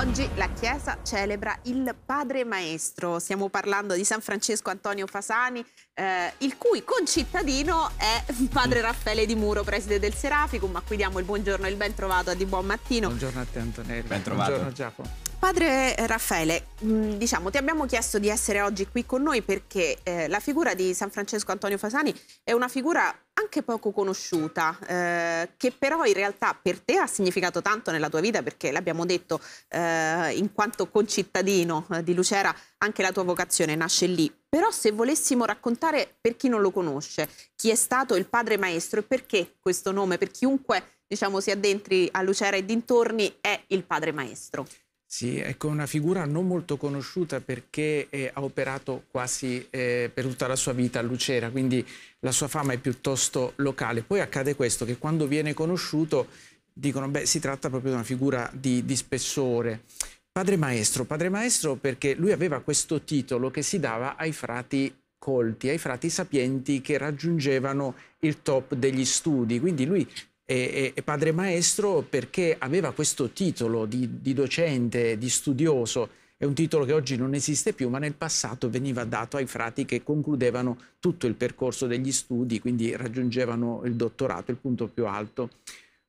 Oggi la Chiesa celebra il Padre Maestro, stiamo parlando di San Francesco Antonio Fasani, eh, il cui concittadino è Padre Raffaele Di Muro, preside del Serafico. ma qui diamo il buongiorno e il ben trovato a Di Buon Mattino. Buongiorno a te Antonelli. Ben trovato. Buongiorno Giacomo. Padre eh, Raffaele, mm, diciamo, ti abbiamo chiesto di essere oggi qui con noi perché eh, la figura di San Francesco Antonio Fasani è una figura anche poco conosciuta, eh, che però in realtà per te ha significato tanto nella tua vita perché l'abbiamo detto eh, in quanto concittadino eh, di Lucera, anche la tua vocazione nasce lì. Però se volessimo raccontare per chi non lo conosce, chi è stato il padre maestro e perché questo nome per chiunque diciamo, si addentri a Lucera e dintorni è il padre maestro. Sì, ecco, una figura non molto conosciuta perché eh, ha operato quasi eh, per tutta la sua vita a Lucera, quindi la sua fama è piuttosto locale. Poi accade questo, che quando viene conosciuto dicono, beh, si tratta proprio di una figura di, di spessore. Padre maestro, padre maestro perché lui aveva questo titolo che si dava ai frati colti, ai frati sapienti che raggiungevano il top degli studi, quindi lui e, e, padre maestro perché aveva questo titolo di, di docente, di studioso, è un titolo che oggi non esiste più, ma nel passato veniva dato ai frati che concludevano tutto il percorso degli studi, quindi raggiungevano il dottorato, il punto più alto.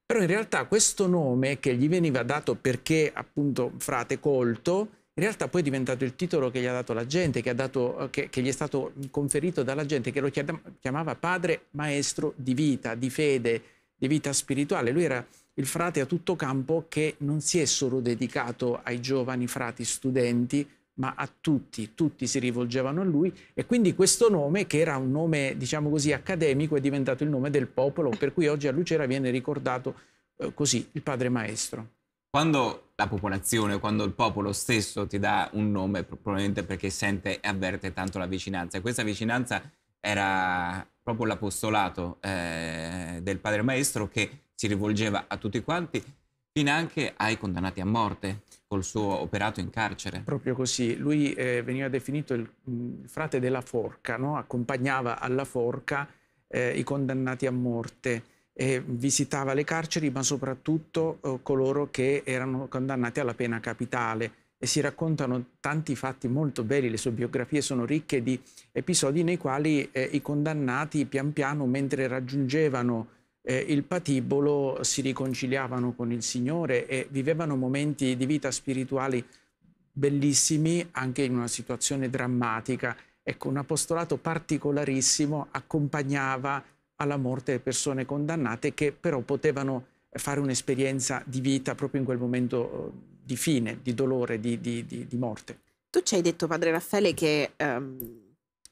Però in realtà questo nome che gli veniva dato perché appunto frate colto, in realtà poi è diventato il titolo che gli ha dato la gente, che, dato, che, che gli è stato conferito dalla gente, che lo chiamava padre maestro di vita, di fede, di vita spirituale. Lui era il frate a tutto campo che non si è solo dedicato ai giovani frati studenti, ma a tutti, tutti si rivolgevano a lui e quindi questo nome, che era un nome, diciamo così, accademico, è diventato il nome del popolo, per cui oggi a Lucera viene ricordato eh, così, il padre maestro. Quando la popolazione, quando il popolo stesso ti dà un nome, probabilmente perché sente e avverte tanto la vicinanza, e questa vicinanza era proprio l'apostolato eh, del padre maestro che si rivolgeva a tutti quanti, fino anche ai condannati a morte col suo operato in carcere. Proprio così, lui eh, veniva definito il, il, mm, frate della forca, no? accompagnava alla forca eh, i condannati a morte e visitava le carceri, ma soprattutto oh, coloro che erano condannati alla pena capitale e si raccontano tanti fatti molto belli, le sue biografie sono ricche di episodi nei quali eh, i condannati pian piano mentre raggiungevano eh, il patibolo si riconciliavano con il Signore e vivevano momenti di vita spirituali bellissimi anche in una situazione drammatica. Ecco, un apostolato particolarissimo accompagnava alla morte persone condannate che però potevano fare un'esperienza di vita proprio in quel momento eh, di fine, di dolore, di, di, di, di, morte. Tu ci hai detto, padre Raffaele, che ehm,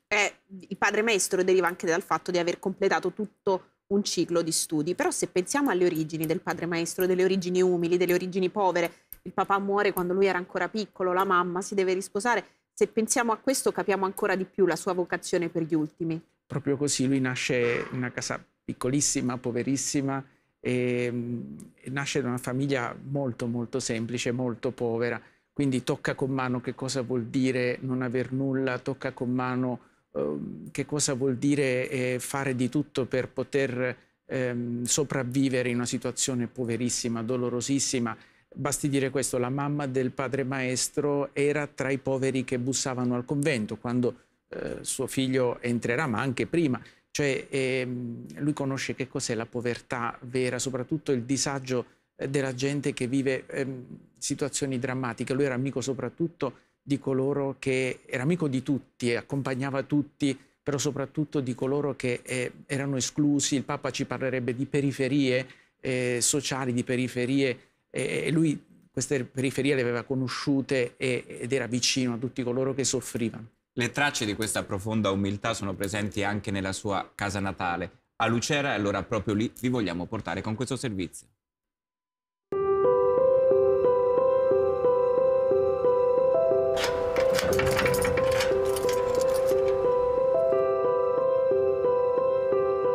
è, il padre maestro deriva anche dal fatto di aver completato tutto un ciclo di studi, però se pensiamo alle origini del padre maestro, delle origini umili, delle origini povere, il papà muore quando lui era ancora piccolo, la mamma si deve risposare, se pensiamo a questo capiamo ancora di più la sua vocazione per gli ultimi. Proprio così, lui nasce in una casa piccolissima, poverissima, e, ehm, e nasce da una famiglia molto molto semplice, molto povera, quindi tocca con mano che cosa vuol dire non aver nulla, tocca con mano ehm, che cosa vuol dire eh, fare di tutto per poter ehm, sopravvivere in una situazione poverissima, dolorosissima. Basti dire questo, la mamma del padre maestro era tra i poveri che bussavano al convento quando eh, suo figlio entrerà, ma anche prima. Cioè ehm, lui conosce che cos'è la povertà vera, soprattutto il disagio eh, della gente che vive ehm, situazioni drammatiche. Lui era amico soprattutto di coloro che era amico di tutti e eh, accompagnava tutti, però soprattutto di coloro che eh, erano esclusi. Il Papa ci parlerebbe di periferie eh, sociali, di periferie eh, e lui queste periferie le aveva conosciute e, ed era vicino a tutti coloro che soffrivano. Le tracce di questa profonda umiltà sono presenti anche nella sua casa natale. A Lucera, e allora proprio lì vi vogliamo portare con questo servizio.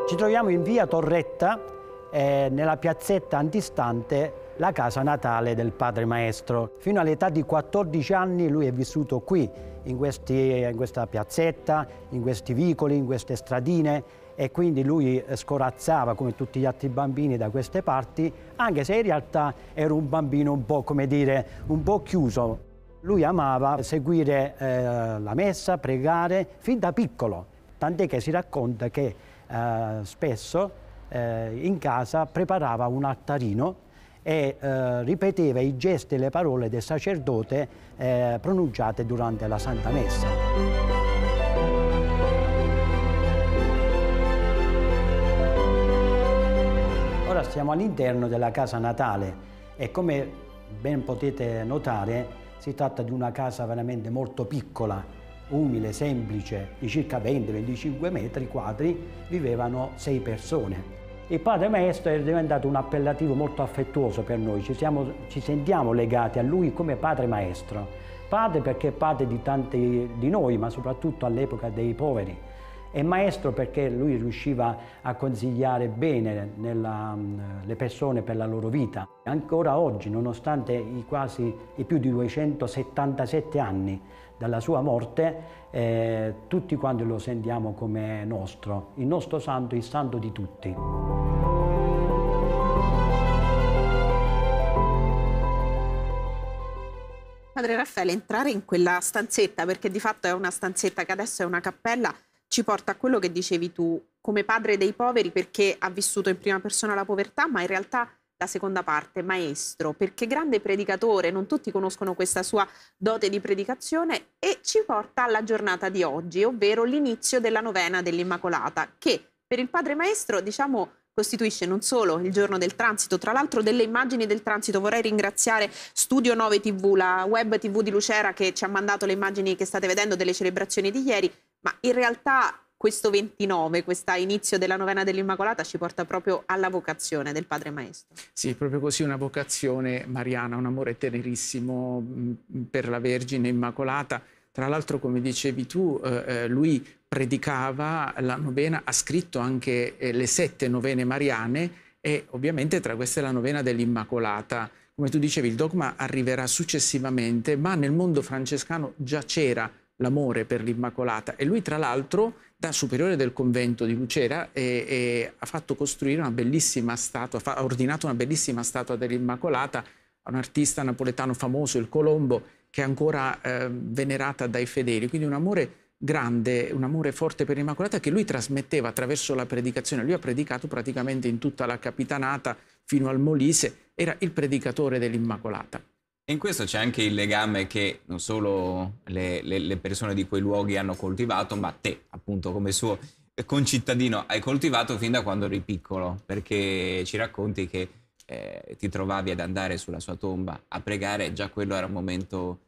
Ci troviamo in via Torretta, eh, nella piazzetta antistante la casa natale del padre maestro. Fino all'età di 14 anni lui è vissuto qui, in, questi, in questa piazzetta, in questi vicoli, in queste stradine e quindi lui eh, scorazzava come tutti gli altri bambini da queste parti, anche se in realtà era un bambino un po', come dire, un po' chiuso. Lui amava seguire eh, la messa, pregare, fin da piccolo, tant'è che si racconta che eh, spesso eh, in casa preparava un altarino e eh, ripeteva i gesti e le parole del sacerdote eh, pronunciate durante la Santa Messa. Ora siamo all'interno della casa natale e come ben potete notare si tratta di una casa veramente molto piccola, umile, semplice, di circa 20-25 metri quadri, vivevano sei persone. Il padre maestro è diventato un appellativo molto affettuoso per noi, ci, siamo, ci sentiamo legati a lui come padre maestro. Padre perché è padre di tanti di noi, ma soprattutto all'epoca dei poveri. E maestro perché lui riusciva a consigliare bene nella, le persone per la loro vita. Ancora oggi, nonostante i quasi i più di 277 anni, dalla sua morte, eh, tutti quanti lo sentiamo come nostro, il nostro santo, il santo di tutti. Padre Raffaele, entrare in quella stanzetta, perché di fatto è una stanzetta che adesso è una cappella, ci porta a quello che dicevi tu, come padre dei poveri, perché ha vissuto in prima persona la povertà, ma in realtà la seconda parte, maestro, perché grande predicatore, non tutti conoscono questa sua dote di predicazione e ci porta alla giornata di oggi, ovvero l'inizio della novena dell'Immacolata, che per il padre maestro, diciamo, costituisce non solo il giorno del transito, tra l'altro delle immagini del transito. Vorrei ringraziare Studio 9 TV, la web TV di Lucera che ci ha mandato le immagini che state vedendo delle celebrazioni di ieri, ma in realtà questo 29, questo inizio della novena dell'Immacolata ci porta proprio alla vocazione del Padre Maestro. Sì, proprio così una vocazione mariana, un amore tenerissimo mm, mm, per la Vergine Immacolata. Tra l'altro, come dicevi tu, eh, eh, lui predicava la novena, ha scritto anche eh, le sette novene mariane e ovviamente tra queste la novena dell'Immacolata. Come tu dicevi, il dogma arriverà successivamente, ma nel mondo francescano già c'era l'amore per l'Immacolata e lui tra l'altro da superiore del convento di Lucera e, e ha fatto costruire una bellissima statua, fa, ha ordinato una bellissima statua dell'Immacolata a un artista napoletano famoso, il Colombo, che è ancora eh, venerata dai fedeli. Quindi un amore grande, un amore forte per l'Immacolata che lui trasmetteva attraverso la predicazione. Lui ha predicato praticamente in tutta la capitanata fino al Molise, era il predicatore dell'Immacolata. E in questo c'è anche il legame che non solo le, le, le, persone di quei luoghi hanno coltivato, ma te, appunto, come suo concittadino, hai coltivato fin da quando eri piccolo, perché ci racconti che eh, ti trovavi ad andare sulla sua tomba a pregare, già quello era un momento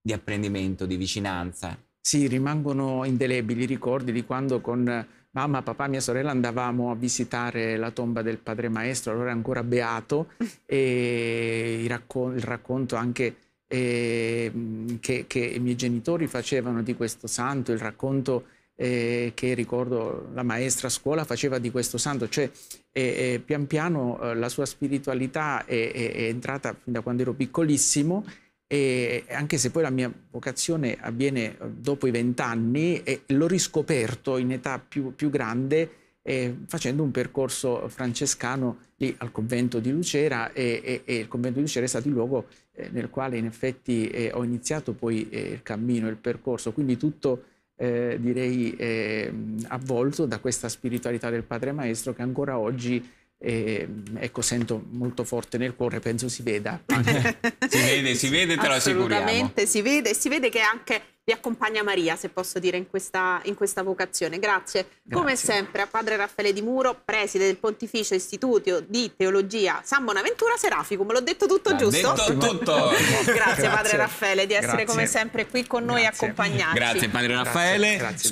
di apprendimento, di vicinanza. Sì, rimangono indelebili i ricordi di quando con mamma, papà, mia sorella andavamo a visitare la tomba del padre maestro, allora ancora beato, e il, raccon il racconto anche eh, che, che, i miei genitori facevano di questo santo, il racconto eh, che ricordo la maestra a scuola faceva di questo santo, cioè eh, pian piano eh, la sua spiritualità è, è, è entrata fin da quando ero piccolissimo e anche se poi la mia vocazione avviene eh, dopo i vent'anni l'ho riscoperto in età più, più grande eh, facendo un percorso francescano lì al convento di Lucera e, e, e il convento di Lucera è stato il luogo eh, nel quale in effetti eh, ho iniziato poi eh, il cammino, il percorso, quindi tutto eh, direi ehm, avvolto da questa spiritualità del Padre Maestro che ancora oggi e, mm, ecco, sento molto forte nel cuore, penso si veda. si vede, si vede, te lo assicuriamo. si vede e si vede che anche vi accompagna Maria, se posso dire, in questa, in questa vocazione. Grazie. Grazie. Come sempre a Padre Raffaele Di Muro, preside del Pontificio Istituto di Teologia San Bonaventura Serafico. Me l'ho detto tutto L'ha giusto? Detto tutto. Grazie, Grazie, Padre Raffaele di essere Grazie. come sempre qui con noi e Grazie Padre Raffaele. grazie,